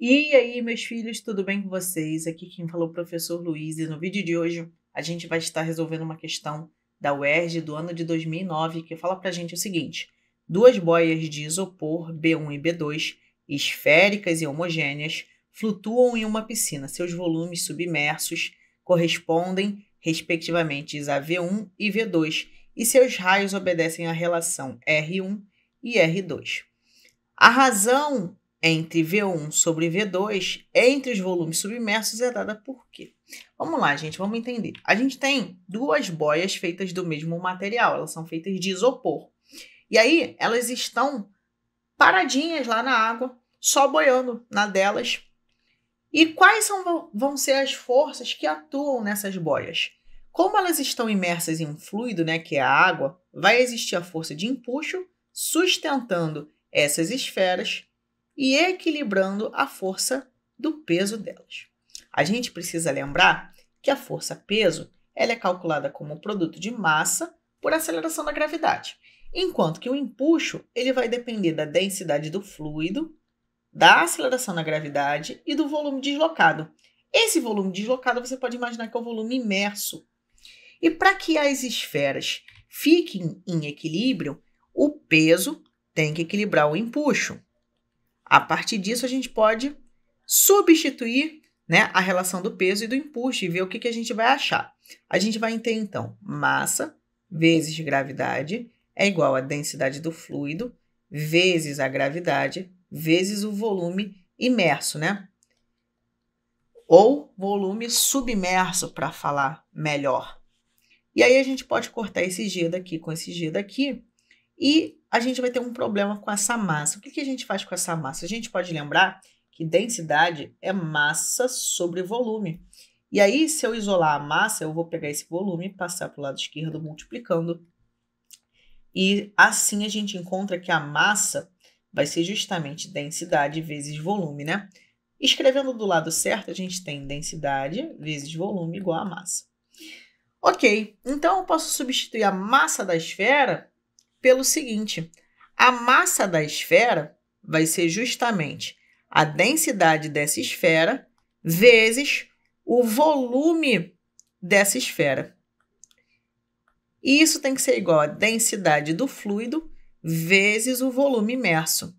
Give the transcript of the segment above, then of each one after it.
E aí, meus filhos, tudo bem com vocês? Aqui quem falou é o professor Luiz e no vídeo de hoje a gente vai estar resolvendo uma questão da UERJ do ano de 2009 que fala pra gente o seguinte: duas boias de isopor B1 e B2, esféricas e homogêneas, flutuam em uma piscina. Seus volumes submersos correspondem, respectivamente, a V1 e V2, e seus raios obedecem à relação R1 e R2. A razão entre V1 sobre V2, entre os volumes submersos, é dada por quê? Vamos lá, gente, vamos entender. A gente tem duas boias feitas do mesmo material, elas são feitas de isopor. E aí, elas estão paradinhas lá na água, só boiando na delas. E quais são, vão ser as forças que atuam nessas boias? Como elas estão imersas em um fluido, né, que é a água, vai existir a força de empuxo sustentando essas esferas e equilibrando a força do peso delas. A gente precisa lembrar que a força-peso ela é calculada como produto de massa por aceleração da gravidade, enquanto que o empuxo ele vai depender da densidade do fluido, da aceleração da gravidade e do volume deslocado. Esse volume deslocado você pode imaginar que é o volume imerso. E para que as esferas fiquem em equilíbrio, o peso tem que equilibrar o empuxo. A partir disso, a gente pode substituir né, a relação do peso e do empuxo e ver o que, que a gente vai achar. A gente vai ter, então, massa vezes gravidade é igual à densidade do fluido vezes a gravidade vezes o volume imerso, né? Ou volume submerso, para falar melhor. E aí a gente pode cortar esse G daqui com esse G daqui e a gente vai ter um problema com essa massa. O que, que a gente faz com essa massa? A gente pode lembrar que densidade é massa sobre volume. E aí, se eu isolar a massa, eu vou pegar esse volume, passar para o lado esquerdo multiplicando. E assim a gente encontra que a massa vai ser justamente densidade vezes volume, né? Escrevendo do lado certo, a gente tem densidade vezes volume igual a massa. Ok, então eu posso substituir a massa da esfera pelo seguinte: a massa da esfera vai ser justamente a densidade dessa esfera vezes o volume dessa esfera. E isso tem que ser igual à densidade do fluido vezes o volume imerso.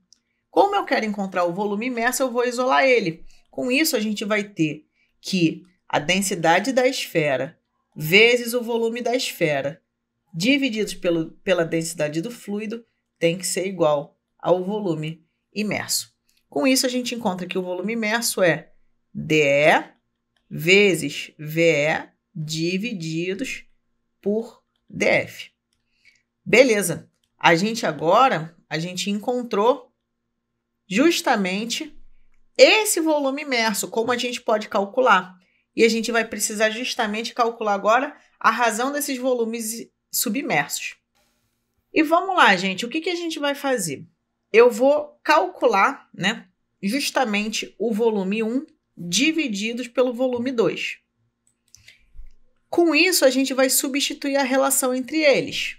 Como eu quero encontrar o volume imerso, eu vou isolar ele. Com isso, a gente vai ter que a densidade da esfera vezes o volume da esfera divididos pelo, pela densidade do fluido tem que ser igual ao volume imerso. Com isso, a gente encontra que o volume imerso é DE vezes VE divididos por DF. Beleza. A gente agora, a gente encontrou justamente esse volume imerso, como a gente pode calcular. E a gente vai precisar justamente calcular agora a razão desses volumes submersos. E vamos lá, gente, o que, que a gente vai fazer? Eu vou calcular, né, justamente o volume 1 divididos pelo volume 2. Com isso, a gente vai substituir a relação entre eles.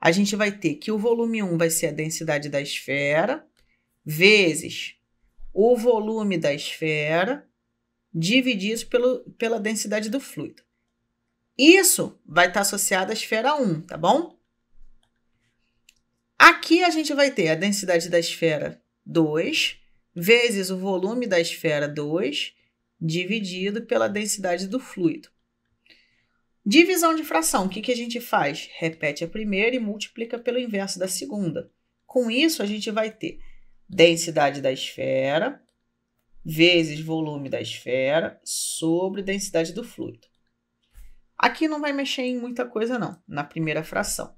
A gente vai ter que o volume 1 vai ser a densidade da esfera vezes o volume da esfera dividido pelo, pela densidade do fluido. Isso vai estar associado à esfera 1, tá bom? Aqui a gente vai ter a densidade da esfera 2 vezes o volume da esfera 2 dividido pela densidade do fluido. Divisão de fração, o que, que a gente faz? Repete a primeira e multiplica pelo inverso da segunda. Com isso, a gente vai ter densidade da esfera vezes volume da esfera sobre densidade do fluido. Aqui não vai mexer em muita coisa, não, na primeira fração.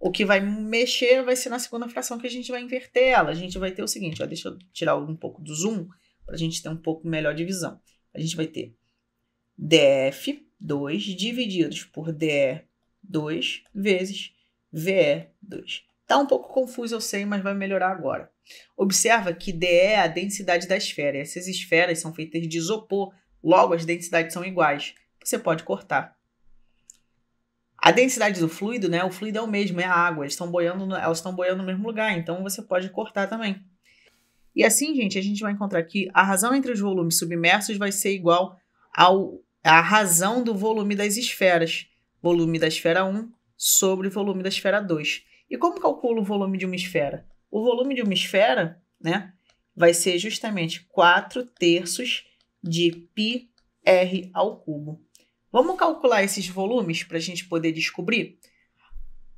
O que vai mexer vai ser na segunda fração, que a gente vai inverter ela. A gente vai ter o seguinte, ó, deixa eu tirar um pouco do zoom, para a gente ter um pouco melhor de visão. A gente vai ter DF2 divididos por DE2 vezes VE2. Tá um pouco confuso, eu sei, mas vai melhorar agora. Observa que DE é a densidade da esfera. Essas esferas são feitas de isopor, logo as densidades são iguais você pode cortar. A densidade do fluido, né? O fluido é o mesmo, é a água. Eles boiando, no, elas estão boiando no mesmo lugar, então você pode cortar também. E assim, gente, a gente vai encontrar que a razão entre os volumes submersos vai ser igual ao a razão do volume das esferas, volume da esfera 1 sobre o volume da esfera 2. E como calculo o volume de uma esfera? O volume de uma esfera, né, vai ser justamente 4 terços de πr ao cubo. Vamos calcular esses volumes para a gente poder descobrir?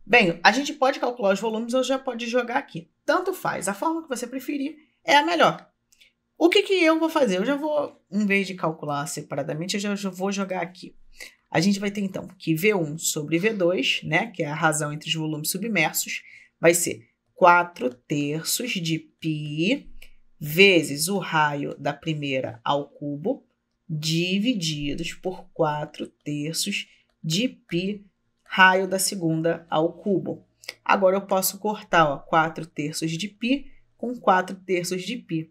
Bem, a gente pode calcular os volumes ou já pode jogar aqui. Tanto faz, a forma que você preferir é a melhor. O que, que eu vou fazer? Eu já vou, em vez de calcular separadamente, eu já, vou jogar aqui. A gente vai ter então que V1 sobre V2, né, que é a razão entre os volumes submersos, vai ser 4 terços de π vezes o raio da primeira ao cubo divididos por 4 terços de π raio da segunda ao cubo. Agora eu posso cortar ó, 4 terços de π com 4 terços de π.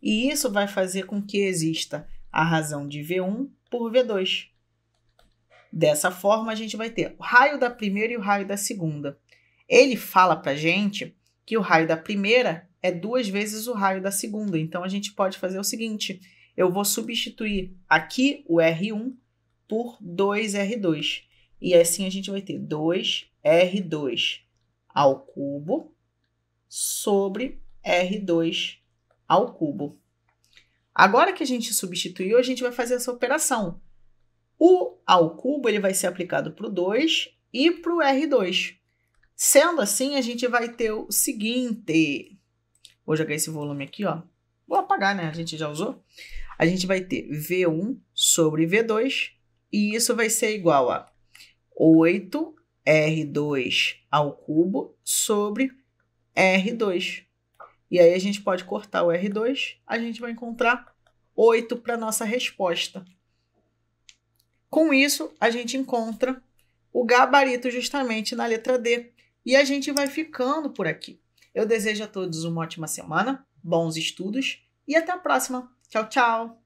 E isso vai fazer com que exista a razão de V1 por V2. Dessa forma, a gente vai ter o raio da primeira e o raio da segunda. Ele fala para a gente que o raio da primeira é duas vezes o raio da segunda. Então, a gente pode fazer o seguinte: eu vou substituir aqui o R1 por 2R2. E assim a gente vai ter 2R2 ao cubo sobre R2 ao cubo. Agora que a gente substituiu, a gente vai fazer essa operação. O ao cubo ele vai ser aplicado para o 2 e para o R2. Sendo assim, a gente vai ter o seguinte. Vou jogar esse volume aqui, ó. Vou apagar, né? A gente já usou a gente vai ter V1 sobre V2, e isso vai ser igual a 8R2 ao cubo sobre R2. E aí a gente pode cortar o R2, a gente vai encontrar 8 para a nossa resposta. Com isso, a gente encontra o gabarito justamente na letra D. E a gente vai ficando por aqui. Eu desejo a todos uma ótima semana, bons estudos e até a próxima! Tchau, tchau.